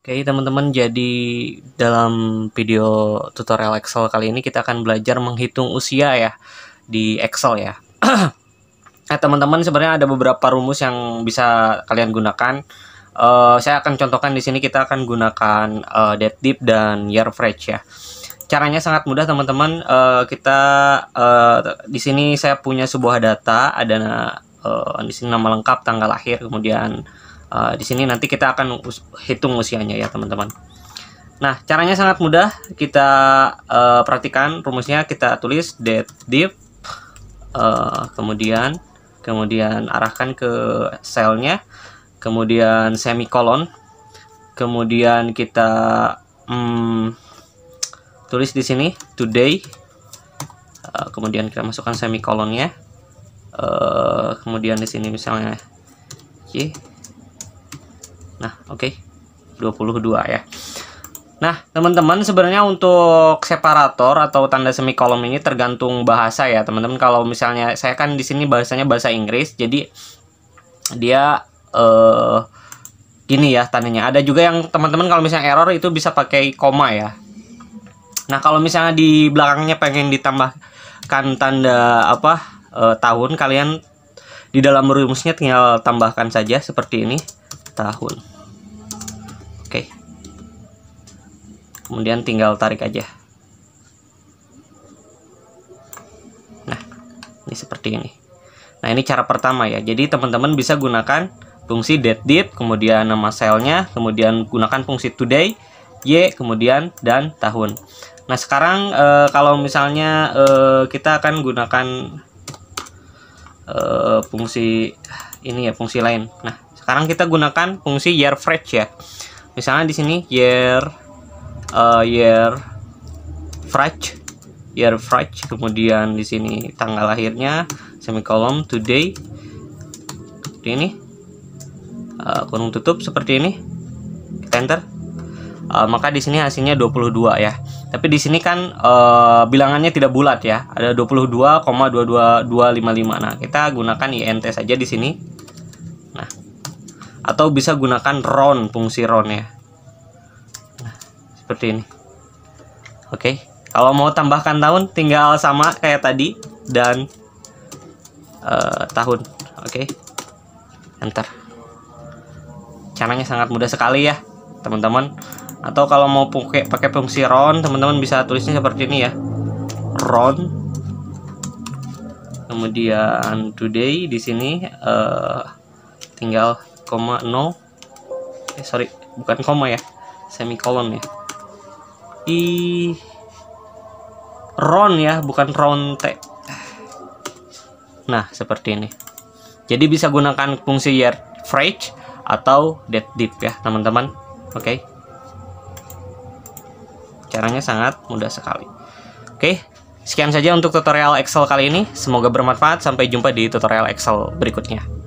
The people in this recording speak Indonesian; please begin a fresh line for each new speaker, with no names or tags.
Oke okay, teman-teman, jadi dalam video tutorial Excel kali ini kita akan belajar menghitung usia ya di Excel ya. nah teman-teman sebenarnya ada beberapa rumus yang bisa kalian gunakan. Uh, saya akan contohkan di sini kita akan gunakan uh, date deep dan year fresh ya. Caranya sangat mudah teman-teman. Uh, kita uh, di sini saya punya sebuah data ada uh, di sini nama lengkap, tanggal lahir, kemudian uh, di sini nanti kita akan us hitung usianya ya teman-teman nah caranya sangat mudah kita uh, perhatikan rumusnya kita tulis dead deep, uh, eh, kemudian kemudian arahkan ke selnya kemudian semicolon, kemudian kita hmm, tulis di sini today uh, kemudian kita masukkan semicolonnya, uh, kemudian di sini misalnya okay nah oke okay. 22 ya Nah, teman-teman sebenarnya untuk separator atau tanda semikolon ini tergantung bahasa ya, teman-teman. Kalau misalnya saya kan di sini bahasanya bahasa Inggris, jadi dia eh gini ya tandanya. Ada juga yang teman-teman kalau misalnya error itu bisa pakai koma ya. Nah, kalau misalnya di belakangnya pengen ditambahkan tanda apa E, tahun, kalian di dalam rumusnya tinggal tambahkan saja seperti ini, tahun. Oke. Kemudian tinggal tarik aja. Nah, ini seperti ini. Nah, ini cara pertama ya. Jadi teman-teman bisa gunakan fungsi date date, kemudian nama selnya, kemudian gunakan fungsi today, y, kemudian dan tahun. Nah, sekarang e, kalau misalnya e, kita akan gunakan e, fungsi ini ya, fungsi lain. Nah, sekarang kita gunakan fungsi year fresh ya misalnya di sini year uh, year fresh year fresh kemudian di sini tanggal lahirnya semicolon today seperti ini uh, kurung tutup seperti ini kita enter uh, maka di sini hasilnya 22 ya tapi di sini kan uh, bilangannya tidak bulat ya ada 22,22255 nah kita gunakan int saja di sini nah atau bisa gunakan round fungsi round ya seperti ini oke okay. kalau mau tambahkan tahun tinggal sama kayak tadi dan uh, tahun oke okay. enter caranya sangat mudah sekali ya teman-teman atau kalau mau pakai pakai fungsi round teman-teman bisa tulisnya seperti ini ya round kemudian today di sini uh, tinggal koma no eh, sorry bukan koma ya semicolon ya di ron ya bukan T nah seperti ini jadi bisa gunakan fungsi year fresh atau dead deep ya teman-teman oke okay. caranya sangat mudah sekali oke okay. sekian saja untuk tutorial Excel kali ini semoga bermanfaat sampai jumpa di tutorial Excel berikutnya